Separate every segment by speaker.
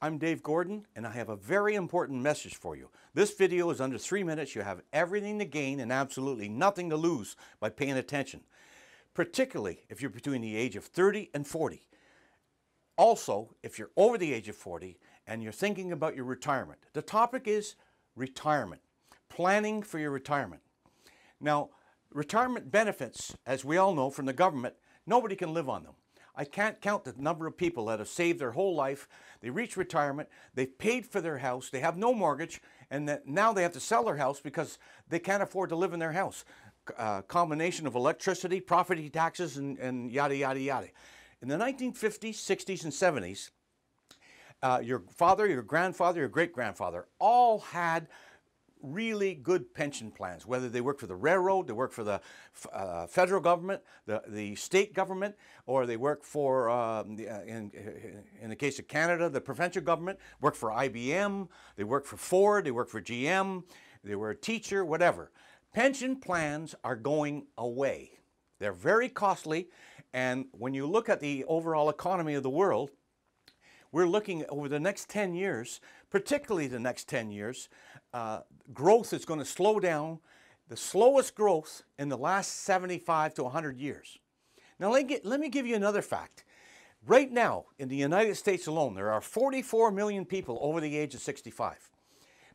Speaker 1: I'm Dave Gordon, and I have a very important message for you. This video is under three minutes. You have everything to gain and absolutely nothing to lose by paying attention, particularly if you're between the age of 30 and 40. Also, if you're over the age of 40 and you're thinking about your retirement, the topic is retirement, planning for your retirement. Now, retirement benefits, as we all know from the government, nobody can live on them. I can't count the number of people that have saved their whole life. They reach retirement, they've paid for their house, they have no mortgage, and that now they have to sell their house because they can't afford to live in their house. Uh, combination of electricity, property taxes, and, and yada, yada, yada. In the 1950s, 60s, and 70s, uh, your father, your grandfather, your great grandfather all had really good pension plans, whether they work for the railroad, they work for the uh, federal government, the, the state government, or they work for, um, the, uh, in, in the case of Canada, the provincial government, work for IBM, they work for Ford, they work for GM, they were a teacher, whatever. Pension plans are going away. They're very costly, and when you look at the overall economy of the world, we're looking over the next 10 years, particularly the next 10 years, uh, growth is going to slow down, the slowest growth in the last 75 to 100 years. Now, let me, get, let me give you another fact. Right now, in the United States alone, there are 44 million people over the age of 65.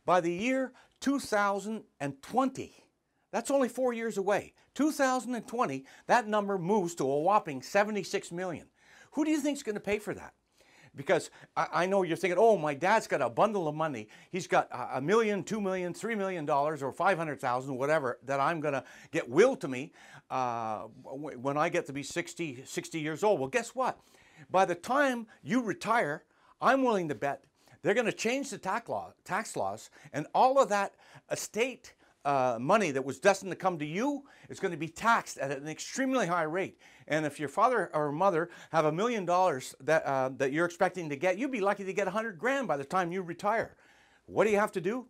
Speaker 1: By the year 2020, that's only four years away. 2020, that number moves to a whopping 76 million. Who do you think is going to pay for that? Because I, I, know you're thinking, oh, my dad's got a bundle of money. He's got a million, two million, three million dollars, or five hundred thousand, whatever, that I'm going to get willed to me uh, when I get to be 60, 60 years old. Well, guess what? By the time you retire, I'm willing to bet they're going to change the tax, law, tax laws, and all of that estate uh, money that was destined to come to you is going to be taxed at an extremely high rate. And if your father or mother have a million dollars that, uh, that you're expecting to get, you'd be lucky to get 100 grand by the time you retire. What do you have to do?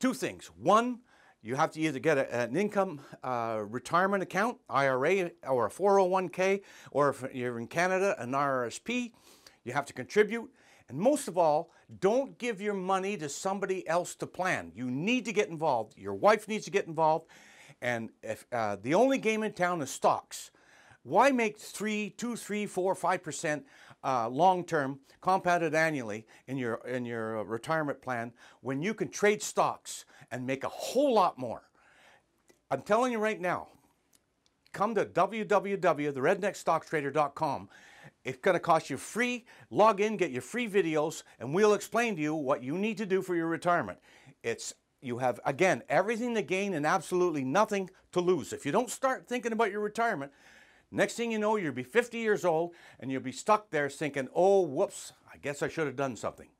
Speaker 1: Two things. One, you have to either get a, an income uh, retirement account, IRA, or a 401k, or if you're in Canada, an RRSP. You have to contribute. And most of all, don't give your money to somebody else to plan. You need to get involved. Your wife needs to get involved. And if uh, the only game in town is stocks, why make three, two, three, four, five percent uh, long-term compounded annually in your in your uh, retirement plan when you can trade stocks and make a whole lot more? I'm telling you right now. Come to www.theredneckstocktrader.com it's going to cost you free. Log in, get your free videos, and we'll explain to you what you need to do for your retirement. It's you have again everything to gain and absolutely nothing to lose. If you don't start thinking about your retirement, next thing you know, you'll be 50 years old and you'll be stuck there thinking, "Oh, whoops, I guess I should have done something."